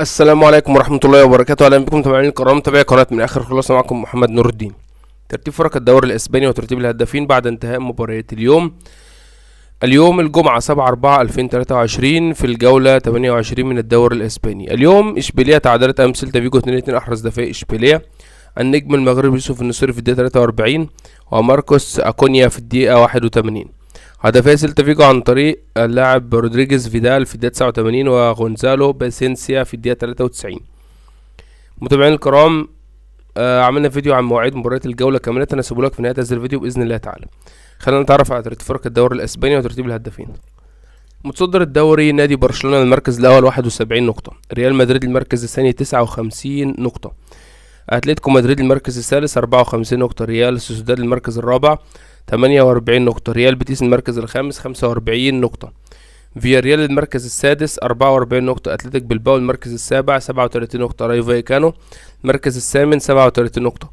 السلام عليكم ورحمة الله وبركاته أهلا بكم متابعين الكرام متابعي قناة من آخر خلاصة معكم محمد نور الدين ترتيب فرق الدوري الإسباني وترتيب الهدافين بعد انتهاء مباريات اليوم اليوم الجمعة 7 4 2023 في الجولة 28 من الدوري الإسباني اليوم إشبيلية تعادلت أمس لتافيجو 2 2 أحرز دفاع إشبيلية النجم المغربي يوسف النصيري في الدقيقة 43 وماركوس أكونيا في الدقيقة 81 هدفي سيلتا عن طريق اللاعب رودريجيز فيدال في الدقيقة 89 وغونزالو باسينسيا في الدقيقة 93 متابعين الكرام آه عملنا فيديو عن مواعيد مباريات الجولة كاملة هسيبه لك في نهاية هذا الفيديو بإذن الله تعالى خلينا نتعرف على ترتيب فرق الدوري الإسباني وترتيب الهدافين متصدر الدوري نادي برشلونة المركز الأول 71 نقطة ريال مدريد المركز الثاني 59 نقطة اتلتيكو مدريد المركز الثالث أربعة وخمسين نقطة ريال سوسيداد المركز الرابع تمانية وأربعين نقطة ريال بيتيس المركز الخامس خمسة وأربعين نقطة فياريال المركز السادس أربعة وأربعين نقطة أتلتيك بلباو المركز السابع سبعة وتلاتين نقطة رايو فايكانو المركز الثامن سبعة وتلاتين نقطة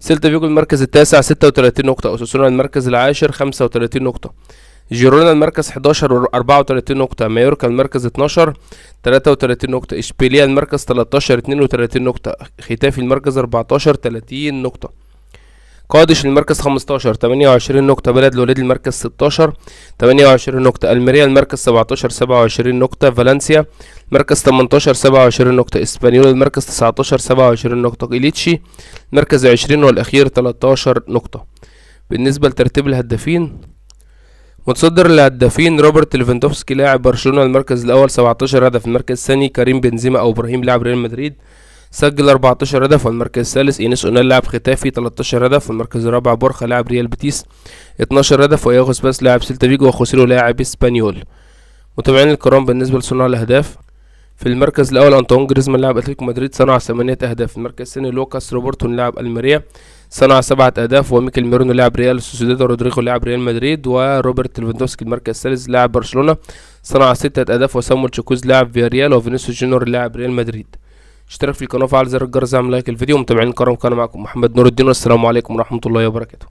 سيلتا فيجو المركز التاسع ستة وتلاتين نقطة أوساسونا المركز العاشر خمسة وتلاتين نقطة جيرونا المركز 11 34 نقطة مايوركا المركز 12 33 نقطة اشبيليا المركز 13 32 نقطة ختافي المركز 14 30 نقطة قادش المركز 15 28 نقطة بلد الوليد المركز 16 28 نقطة الميريا المركز 17 27 نقطة فالنسيا المركز 18 27 نقطة اسبانيول المركز 19 27 نقطة إليتشي المركز 20 والأخير 13 نقطة بالنسبة لترتيب الهدافين متصدر الهدافين روبرت ليفاندوفسكي لاعب برشلونة المركز الأول 17 هدف المركز الثاني كريم بنزيما أو إبراهيم لاعب ريال مدريد سجل 14 هدف والمركز الثالث إينيس أونال لاعب ختافي 13 هدف والمركز الرابع بورخا لاعب ريال بيتيس 12 هدف وياغوس سباس لاعب سيلتا فيجو وخوسيلو لاعب اسبانيول متابعين الكرام بالنسبة لصناع الأهداف في المركز الأول أنطون جريزمان لاعب أتلتيكو مدريد صنع 8 أهداف المركز الثاني لوكاس روبرتون لاعب ألميريا صنع سبعة أهداف وميكل ميرونو لاعب ريال سوسيداد ورودريجو لاعب ريال مدريد وروبرت ليفاندوفسكي المركز الثالث لاعب برشلونة صنع ستة أهداف وسامويل تشيكوز لاعب فياريال وفينيسيو جونيور لاعب ريال مدريد اشترك في القناة وفعل زر الجرس اعمل لايك الفيديو ومتابعين القناة كان معكم محمد نور الدين والسلام عليكم ورحمة الله وبركاته